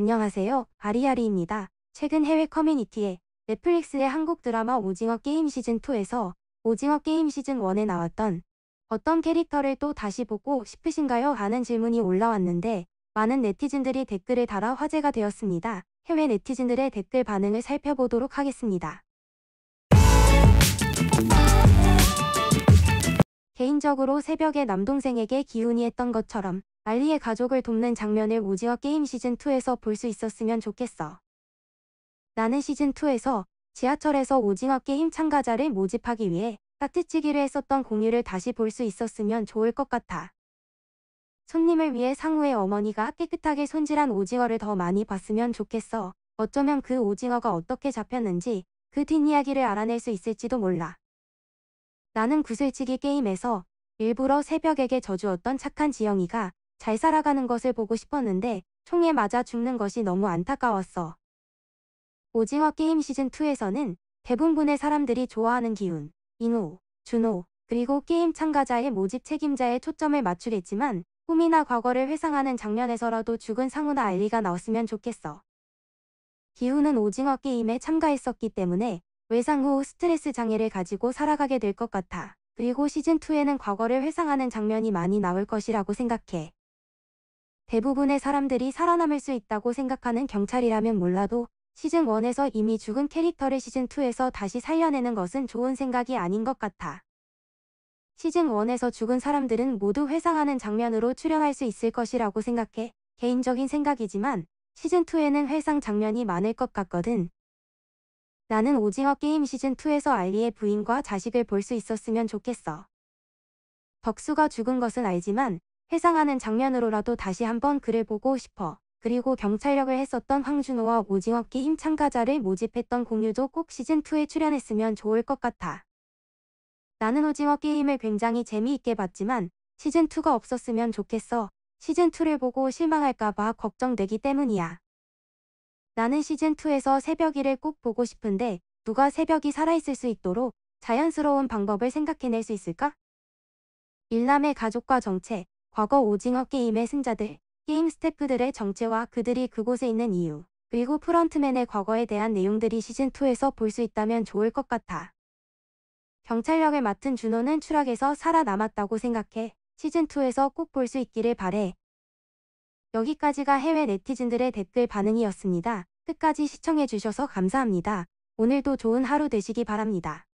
안녕하세요. 아리아리입니다. 최근 해외 커뮤니티에 넷플릭스의 한국 드라마 오징어 게임 시즌2에서 오징어 게임 시즌1에 나왔던 어떤 캐릭터를 또 다시 보고 싶으신가요? 하는 질문이 올라왔는데 많은 네티즌들이 댓글을 달아 화제가 되었습니다. 해외 네티즌들의 댓글 반응을 살펴보도록 하겠습니다. 개인적으로 새벽에 남동생에게 기운이 했던 것처럼 알리의 가족을 돕는 장면을 오지어 게임 시즌2에서 볼 수 있었으면 좋겠어. 나는 시즌2에서 지하철에서 오징어 게임 참가자를 모집하기 위해 까트치기를 했었던 공유를 다시 볼 수 있었으면 좋을 것 같아. 손님을 위해 상우의 어머니가 깨끗하게 손질한 오징어를 더 많이 봤으면 좋겠어. 어쩌면 그 오징어가 어떻게 잡혔는지 그 뒷이야기를 알아낼 수 있을지도 몰라. 나는 구슬치기 게임에서 일부러 새벽에게 저주었던 착한 지영이가 잘 살아가는 것을 보고 싶었는데 총에 맞아 죽는 것이 너무 안타까웠어. 오징어 게임 시즌2에서는 대부분의 사람들이 좋아하는 기운 인호, 준호, 그리고 게임 참가자의 모집 책임자에 초점을 맞추겠지만 꿈이나 과거를 회상하는 장면에서라도 죽은 상우나 알리가 나왔으면 좋겠어. 기훈은 오징어 게임에 참가했었기 때문에 외상 후 스트레스 장애를 가지고 살아가게 될 것 같아. 그리고 시즌2에는 과거를 회상하는 장면이 많이 나올 것이라고 생각해. 대부분의 사람들이 살아남을 수 있다고 생각하는 경찰이라면 몰라도 시즌1에서 이미 죽은 캐릭터를 시즌2에서 다시 살려내는 것은 좋은 생각이 아닌 것 같아. 시즌1에서 죽은 사람들은 모두 회상하는 장면으로 출연할 수 있을 것이라고 생각해 개인적인 생각이지만 시즌2에는 회상 장면이 많을 것 같거든. 나는 오징어 게임 시즌2에서 알리의 부인과 자식을 볼 수 있었으면 좋겠어. 덕수가 죽은 것은 알지만 회상하는 장면으로라도 다시 한번 글을 보고 싶어. 그리고 경찰력을 했었던 황준호와 오징어끼힘 참가자를 모집했던 공유도 꼭 시즌2에 출연했으면 좋을 것 같아. 나는 오징어 게임을 굉장히 재미있게 봤지만 시즌2가 없었으면 좋겠어. 시즌2를 보고 실망할까봐 걱정되기 때문이야. 나는 시즌2에서 새벽이를 꼭 보고 싶은데 누가 새벽이 살아있을 수 있도록 자연스러운 방법을 생각해낼 수 있을까? 일남의 가족과 정체, 과거 오징어 게임의 승자들, 게임 스태프들의 정체와 그들이 그곳에 있는 이유, 그리고 프런트맨의 과거에 대한 내용들이 시즌2에서 볼 수 있다면 좋을 것 같아. 경찰력을 맡은 준호는 추락에서 살아남았다고 생각해 시즌2에서 꼭 볼 수 있기를 바래. 여기까지가 해외 네티즌들의 댓글 반응이었습니다. 끝까지 시청해주셔서 감사합니다. 오늘도 좋은 하루 되시기 바랍니다.